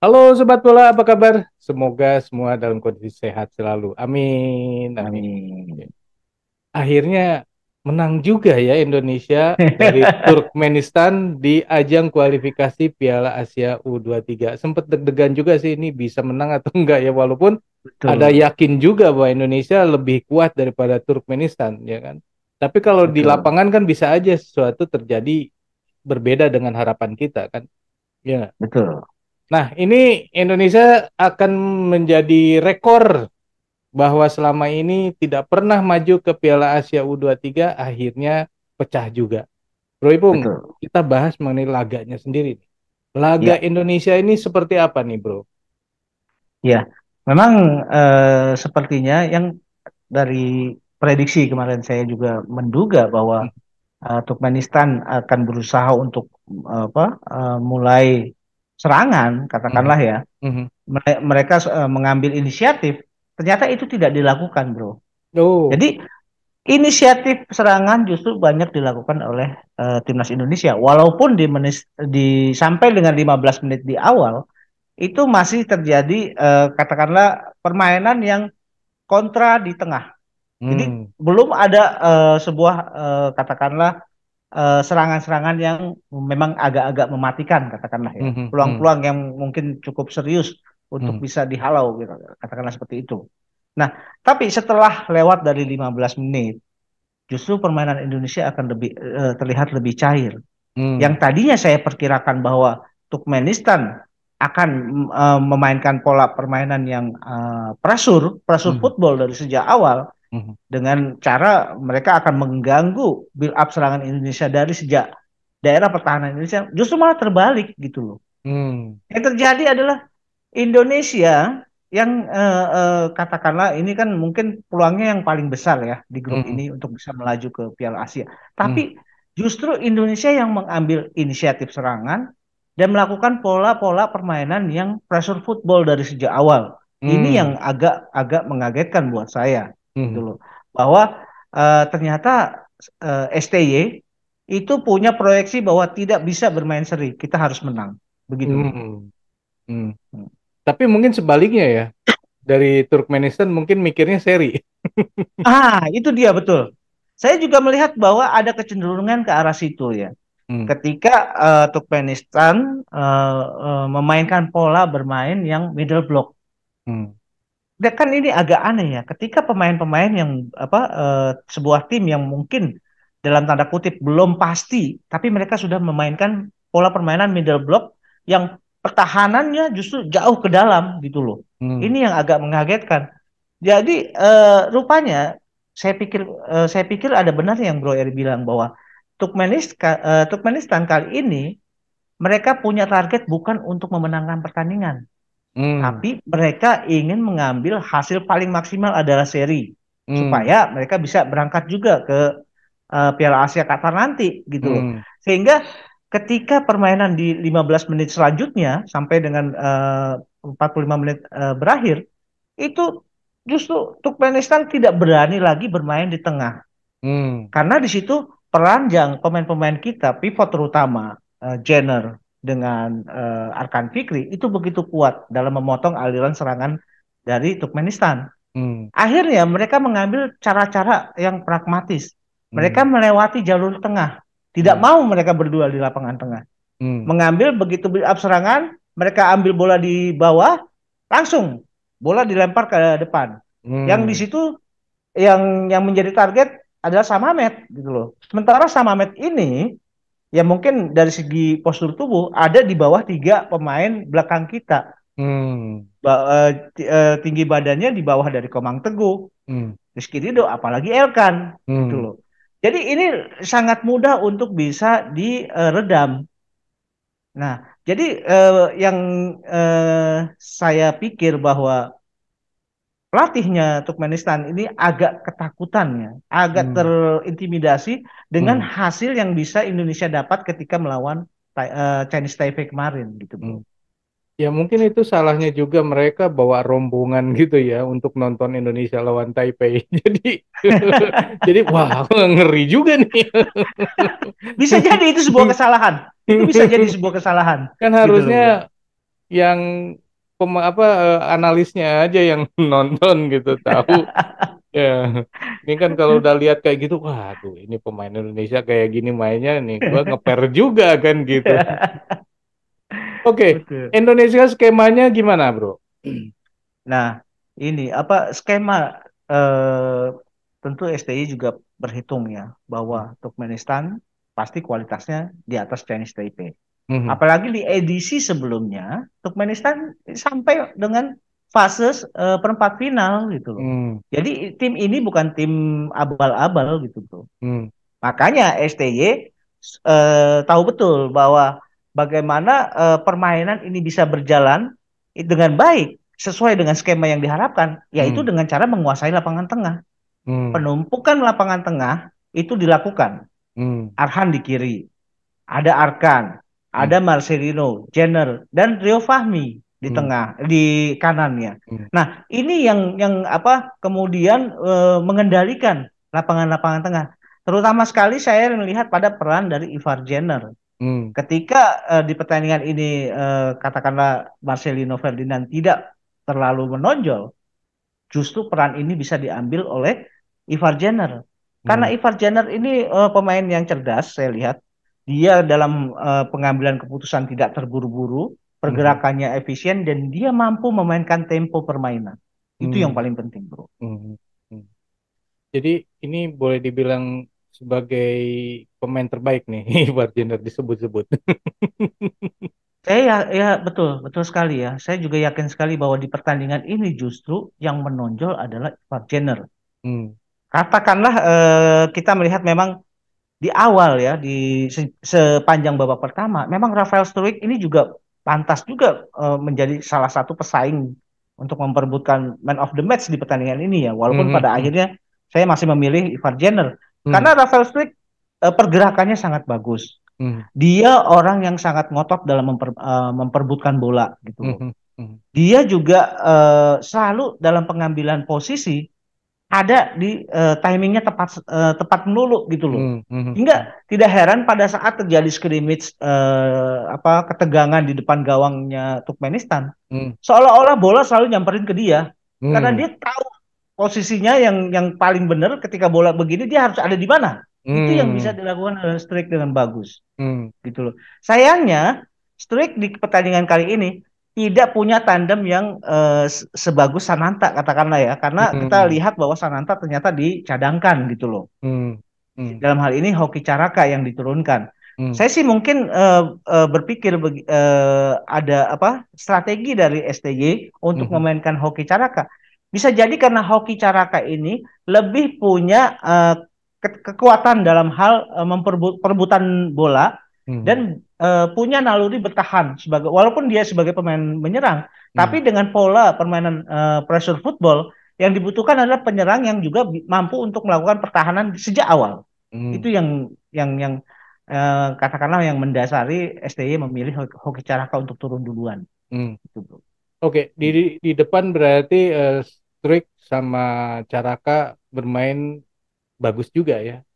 Halo Sobat Bola, apa kabar? Semoga semua dalam kondisi sehat selalu. Amin. Amin. Akhirnya menang juga ya Indonesia dari Turkmenistan di ajang kualifikasi Piala Asia U23. Sempat deg-degan juga sih ini bisa menang atau enggak ya walaupun Betul. ada yakin juga bahwa Indonesia lebih kuat daripada Turkmenistan ya kan. Tapi kalau Betul. di lapangan kan bisa aja sesuatu terjadi berbeda dengan harapan kita kan. Ya. Betul. Nah, ini Indonesia akan menjadi rekor bahwa selama ini tidak pernah maju ke Piala Asia U23 akhirnya pecah juga. Bro Ipung, Betul. kita bahas mengenai laganya sendiri. Laga ya. Indonesia ini seperti apa nih, Bro? Ya, memang eh, sepertinya yang dari prediksi kemarin saya juga menduga bahwa hmm. eh, Turkmenistan akan berusaha untuk eh, apa uh, mulai serangan katakanlah mhm. ya mm-hmm. mereka uh, mengambil inisiatif ternyata itu tidak dilakukan bro oh. jadi inisiatif serangan justru banyak dilakukan oleh uh, timnas Indonesia walaupun di di sampai dengan 15 menit di awal itu masih terjadi uh, katakanlah permainan yang kontra di tengah. mm. Jadi hmm. belum ada uh, sebuah uh, katakanlah Eh, serangan-serangan uh, yang memang agak-agak mematikan katakanlah ya mhm, peluang-peluang mhm. yang mungkin cukup serius untuk -hmm. bisa dihalau gitu katakanlah seperti itu. Nah tapi setelah lewat dari 15 menit justru permainan Indonesia akan lebih uh, terlihat lebih cair. Mm. Yang tadinya saya perkirakan bahwa Turkmenistan akan uh, memainkan pola permainan yang uh, prasur prasur -hmm. football dari sejak awal Mhm. dengan cara mereka akan mengganggu build up serangan Indonesia dari sejak daerah pertahanan Indonesia justru malah terbalik gitu loh. Hmm. Yang terjadi adalah Indonesia yang eh, eh, katakanlah ini kan mungkin peluangnya yang paling besar ya di grup hmm. ini untuk bisa melaju ke Piala Asia. Tapi hmm. justru Indonesia yang mengambil inisiatif serangan dan melakukan pola-pola permainan yang pressure football dari sejak awal. Hmm. Ini yang agak agak mengagetkan buat saya. Gitu hmm. loh bahwa uh, ternyata uh, eh, STY itu punya proyeksi bahwa tidak bisa bermain seri, kita harus menang, begitu. Hmm. Hmm. hmm. Tapi mungkin sebaliknya ya dari Turkmenistan mungkin mikirnya seri. ah, itu dia betul. Saya juga melihat bahwa ada kecenderungan ke arah situ ya. Hmm. Ketika uh, Turkmenistan uh, uh, memainkan pola bermain yang middle block. Hmm kan ini agak aneh ya ketika pemain-pemain yang apa uh, sebuah tim yang mungkin dalam tanda kutip belum pasti tapi mereka sudah memainkan pola permainan middle block yang pertahanannya justru jauh ke dalam gitu loh. Hmm. Ini yang agak mengagetkan. Jadi uh, rupanya saya pikir uh, saya pikir ada benar yang Bro Eri bilang bahwa Turkmenistan, uh, Turkmenistan kali ini mereka punya target bukan untuk memenangkan pertandingan, Hmm. Tapi mereka ingin mengambil hasil paling maksimal adalah seri hmm. supaya mereka bisa berangkat juga ke uh, Piala Asia Qatar nanti gitu. Hmm. Sehingga ketika permainan di 15 menit selanjutnya sampai dengan eh, uh, 45 menit uh, berakhir itu justru Turkmenistan tidak berani lagi bermain di tengah. Hmm. Karena di situ peranjang pemain-pemain kita pivot terutama uh, Jenner dengan uh, Arkan Fikri itu begitu kuat dalam memotong aliran serangan dari Turkmenistan. Hmm. Akhirnya mereka mengambil cara-cara yang pragmatis. Hmm. Mereka hmm. melewati jalur tengah. Tidak hmm. mau mereka berdua di lapangan tengah. Hmm. Mengambil begitu build up serangan, mereka ambil bola di bawah, langsung bola dilempar ke depan. Hmm. Yang di situ yang yang menjadi target adalah Samamet gitu loh. Sementara Samamet ini ya mungkin dari segi postur tubuh ada di bawah tiga pemain belakang kita. Hmm. Ba uh, uh, tinggi badannya di bawah dari Komang Teguh, hmm. Rizky Rido, apalagi Elkan, gitu hmm. gitu loh. Jadi ini sangat mudah untuk bisa diredam. Eh, nah, jadi uh, yang uh, saya pikir bahwa pelatihnya Turkmenistan ini agak ketakutannya, agak hmm. terintimidasi dengan hmm. hasil yang bisa Indonesia dapat ketika melawan uh, Chinese Taipei kemarin gitu, Hmm. Ya mungkin itu salahnya juga mereka bawa rombongan gitu ya untuk nonton Indonesia lawan Taipei. Jadi jadi wah ngeri juga nih. bisa jadi itu sebuah kesalahan. Itu bisa jadi sebuah kesalahan. Kan harusnya gitu yang pem, apa eh, analisnya aja yang nonton gitu tahu ya ini kan kalau udah lihat kayak gitu wah tuh ini pemain Indonesia kayak gini mainnya nih gua ngeper juga kan gitu Oke, okay. Indonesia skemanya gimana, bro? Nah, ini apa skema eh, tentu STI juga berhitung ya bahwa hmm. Turkmenistan pasti kualitasnya di atas Chinese Taipei. -hmm. Apalagi di edisi sebelumnya Turkmenistan sampai dengan fase uh, perempat final gitu loh. Mm. Jadi tim ini bukan tim abal-abal gitu tuh. Mm. Makanya STY uh, eh, tahu betul bahwa bagaimana uh, permainan ini bisa berjalan dengan baik sesuai dengan skema yang diharapkan, yaitu mm. dengan cara menguasai lapangan tengah. Mm. Penumpukan lapangan tengah itu dilakukan. Mm. Arhan di kiri, ada Arkan, ada hmm. Marcelino, Jenner dan Rio Fahmi di hmm. tengah di kanannya. Hmm. Nah, ini yang yang apa kemudian e, mengendalikan lapangan-lapangan tengah. Terutama sekali saya melihat pada peran dari Ivar Jenner. Hmm. Ketika e, di pertandingan ini e, katakanlah Marcelino Ferdinand tidak terlalu menonjol, justru peran ini bisa diambil oleh Ivar Jenner. Karena hmm. Ivar Jenner ini e, pemain yang cerdas saya lihat dia dalam uh, pengambilan keputusan tidak terburu-buru, mhm. pergerakannya hmm. efisien dan dia mampu memainkan tempo permainan. Itu hmm. yang paling penting, Bro. Mm. Jadi ini boleh dibilang sebagai pemain terbaik nih buat gender disebut-sebut. Saya eh, ya, ya betul, betul sekali ya. Saya juga yakin sekali bahwa di pertandingan ini justru yang menonjol adalah Ivar Jenner. Hmm. Katakanlah eh, kita melihat memang di awal ya di se sepanjang babak pertama memang Rafael Struik ini juga pantas juga uh, menjadi salah satu pesaing untuk memperbutkan man of the match di pertandingan ini ya walaupun mm -hmm. pada hmm. akhirnya saya masih memilih Ivan Jenner mm karena Rafael Struik uh, pergerakannya sangat bagus mm dia orang yang sangat ngotot dalam memper uh, memperebutkan bola gitu mm -hmm. dia juga uh, selalu dalam pengambilan posisi ada di uh, timingnya tepat uh, tepat melulu gitu loh. Mm -hmm. Hingga tidak heran pada saat terjadi scrimmage uh, apa ketegangan di depan gawangnya Turkmenistan, mm. seolah-olah bola selalu nyamperin ke dia mm. karena dia tahu posisinya yang yang paling benar ketika bola begini dia harus ada di mana. Mm. Itu yang hmm. bisa dilakukan oleh Strik dengan bagus. Mm. Gitu loh. Sayangnya Strik di pertandingan kali ini tidak punya tandem yang uh, sebagus Sananta katakanlah ya karena hmm. kita lihat bahwa Sananta ternyata dicadangkan gitu loh mm Hmm. dalam hal ini Hoki Caraka yang diturunkan hmm. saya sih mungkin uh, uh, berpikir uh, ada apa strategi dari STJ untuk hmm. memainkan Hoki Caraka bisa jadi karena Hoki Caraka ini lebih punya uh, kekuatan dalam hal uh, memperebutan bola Hmm. dan uh, punya naluri bertahan sebagai walaupun dia sebagai pemain menyerang, hmm. tapi dengan pola permainan uh, pressure football yang dibutuhkan adalah penyerang yang juga mampu untuk melakukan pertahanan sejak awal. Hmm. Itu yang yang yang uh, katakanlah yang mendasari STY memilih Hoki Caraka untuk turun duluan. Hmm. Gitu, Oke, okay. di di depan berarti uh, Strik sama Caraka bermain bagus juga ya.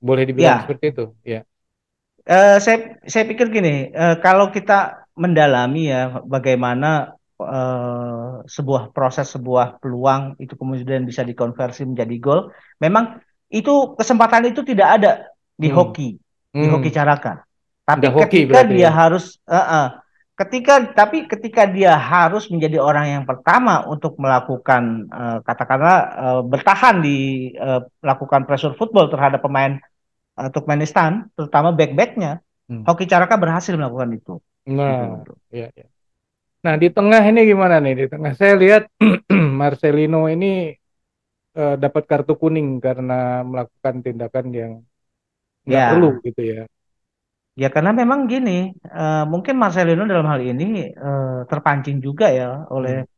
Boleh dibilang ya. seperti itu, ya uh, saya saya pikir gini, uh, kalau kita mendalami ya bagaimana uh, sebuah proses sebuah peluang itu kemudian bisa dikonversi menjadi gol, memang itu kesempatan itu tidak ada di hmm. hoki, di hmm. hoki carakan. Tapi Udah ketika hoki dia ya. harus uh, uh, ketika tapi ketika dia harus menjadi orang yang pertama untuk melakukan uh, katakanlah uh, bertahan di uh, melakukan pressure football terhadap pemain uh, Turkmenistan, terutama back-backnya, hmm. Hoki Caraka berhasil melakukan itu. Nah, ya, ya. Nah, di tengah ini gimana nih? Di tengah saya lihat Marcelino ini uh, dapat kartu kuning karena melakukan tindakan yang nggak ya. perlu gitu ya. Ya karena memang gini, uh, mungkin Marcelino dalam hal ini uh, terpancing juga ya oleh hmm.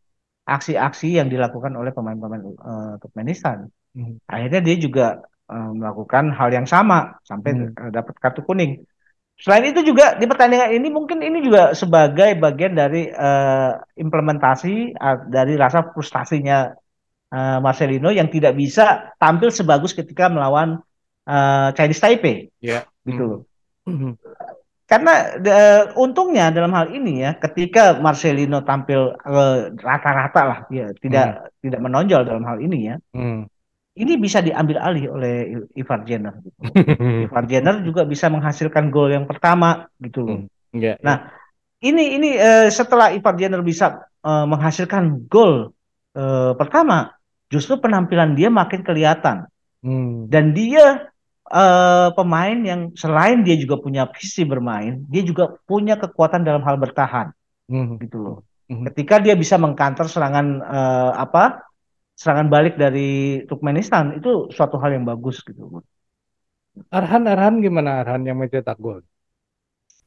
aksi-aksi hmm. yang dilakukan oleh pemain-pemain uh, Turkmenistan. Hmm. Akhirnya dia juga Eh, melakukan hal yang sama sampai hmm. Eh, dapat kartu kuning. Selain itu juga di pertandingan ini mungkin ini juga sebagai bagian dari uh, implementasi uh, dari rasa frustasinya uh, Marcelino yang tidak bisa tampil sebagus ketika melawan uh, Chinese Taipei. Yeah. Gitu hmm. -hmm. Karena uh, untungnya dalam hal ini ya ketika Marcelino tampil rata-rata uh, lah ya tidak mm. tidak menonjol dalam hal ini ya. Mm ini bisa diambil alih oleh Ivar Jenner gitu. Ivar Jenner juga bisa menghasilkan gol yang pertama gitu loh. Hmm, yeah, iya. nah, ini ini uh, setelah Ivar Jenner bisa uh, menghasilkan gol uh, pertama, justru penampilan dia makin kelihatan. Hmm. Dan dia uh, pemain yang selain dia juga punya visi bermain, dia juga punya kekuatan dalam hal bertahan. Hmm. Gitu loh. Hmm. Ketika dia bisa mengkantor serangan uh, apa? serangan balik dari Turkmenistan itu suatu hal yang bagus gitu. Arhan Arhan gimana Arhan yang mencetak gol?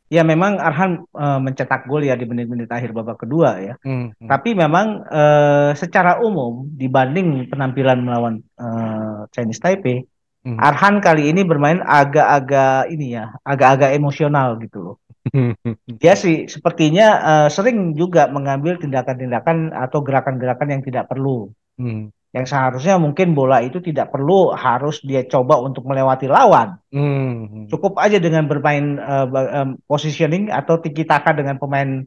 Ya memang Arhan e, mencetak gol ya di menit-menit akhir babak kedua ya. Hmm, hmm. Tapi memang e, secara umum dibanding penampilan melawan e, Chinese Taipei, hmm. Arhan kali ini bermain agak-agak ini ya, agak-agak emosional gitu loh. Dia sih sepertinya e, sering juga mengambil tindakan-tindakan atau gerakan-gerakan yang tidak perlu. Hmm. Yang seharusnya mungkin bola itu tidak perlu harus dia coba untuk melewati lawan. Hmm. Cukup aja dengan bermain uh, positioning atau tiki taka dengan pemain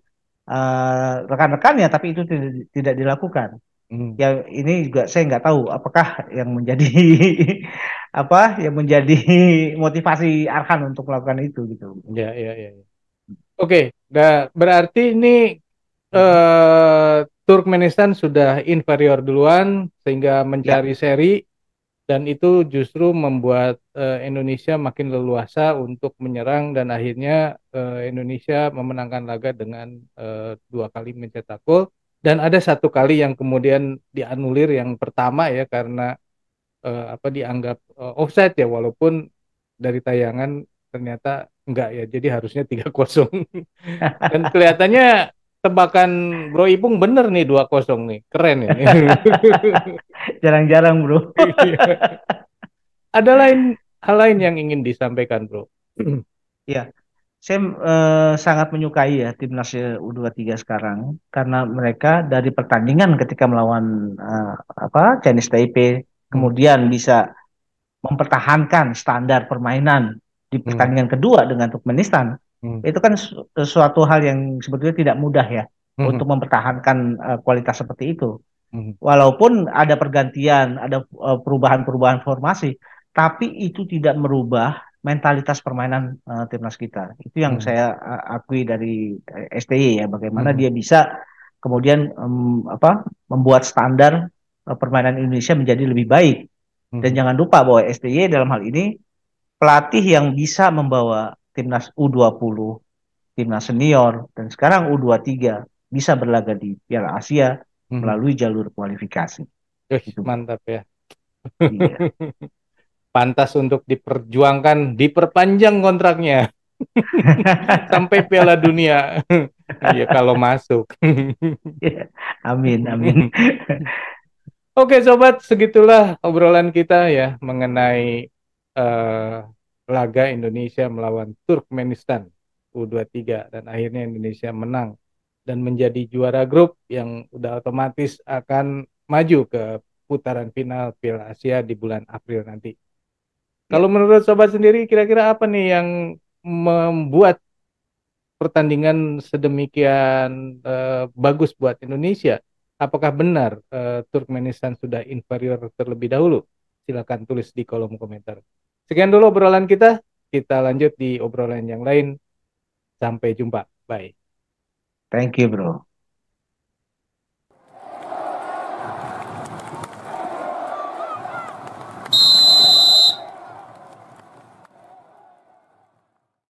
uh, rekan-rekannya, tapi itu tidak, tidak dilakukan. Hmm. Ya ini juga saya nggak tahu apakah yang menjadi apa yang menjadi motivasi Arhan untuk melakukan itu gitu. Ya ya ya. ya. Oke, okay. berarti ini Hmm. uh, Turkmenistan sudah inferior duluan sehingga mencari ya. seri dan itu justru membuat uh, Indonesia makin leluasa untuk menyerang dan akhirnya uh, Indonesia memenangkan laga dengan uh, dua kali mencetak gol dan ada satu kali yang kemudian dianulir yang pertama ya karena uh, apa dianggap uh, offside ya walaupun dari tayangan ternyata enggak ya jadi harusnya 3-0 dan kelihatannya tebakan Bro Ipung bener nih dua kosong nih. Keren ini. Jarang-jarang, Bro. Ada lain hal lain yang ingin disampaikan, Bro? Ya, Saya eh, sangat menyukai ya timnas ya U23 sekarang karena mereka dari pertandingan ketika melawan eh, apa Chinese Taipei kemudian bisa mempertahankan standar permainan di pertandingan hmm. kedua dengan Turkmenistan Hmm. Itu kan sesuatu hal yang sebetulnya tidak mudah ya hmm. untuk mempertahankan uh, kualitas seperti itu. Hmm. Walaupun ada pergantian, ada eh, perubahan-perubahan formasi, tapi itu tidak merubah mentalitas permainan uh, timnas kita. Itu yang hmm. saya akui dari STY ya bagaimana hmm. dia bisa kemudian um, apa membuat standar uh, permainan Indonesia menjadi lebih baik. Hmm. Dan jangan lupa bahwa STY dalam hal ini pelatih yang bisa membawa timnas U20, timnas senior, dan sekarang U23 bisa berlaga di Piala Asia mhm. melalui jalur kualifikasi. Uih, gitu. Mantap ya. Iya. Pantas untuk diperjuangkan, diperpanjang kontraknya sampai Piala Dunia. Iya kalau masuk. Iya. amin, amin. Oke sobat, segitulah obrolan kita ya mengenai uh, laga Indonesia melawan Turkmenistan U23 dan akhirnya Indonesia menang dan menjadi juara grup yang udah otomatis akan maju ke putaran final Piala Asia di bulan April nanti. Kalau ya. menurut sobat sendiri kira-kira apa nih yang membuat pertandingan sedemikian uh, bagus buat Indonesia? Apakah benar uh, Turkmenistan sudah inferior terlebih dahulu? Silakan tulis di kolom komentar. Sekian dulu obrolan kita. Kita lanjut di obrolan yang lain. Sampai jumpa. Bye. Thank you, bro.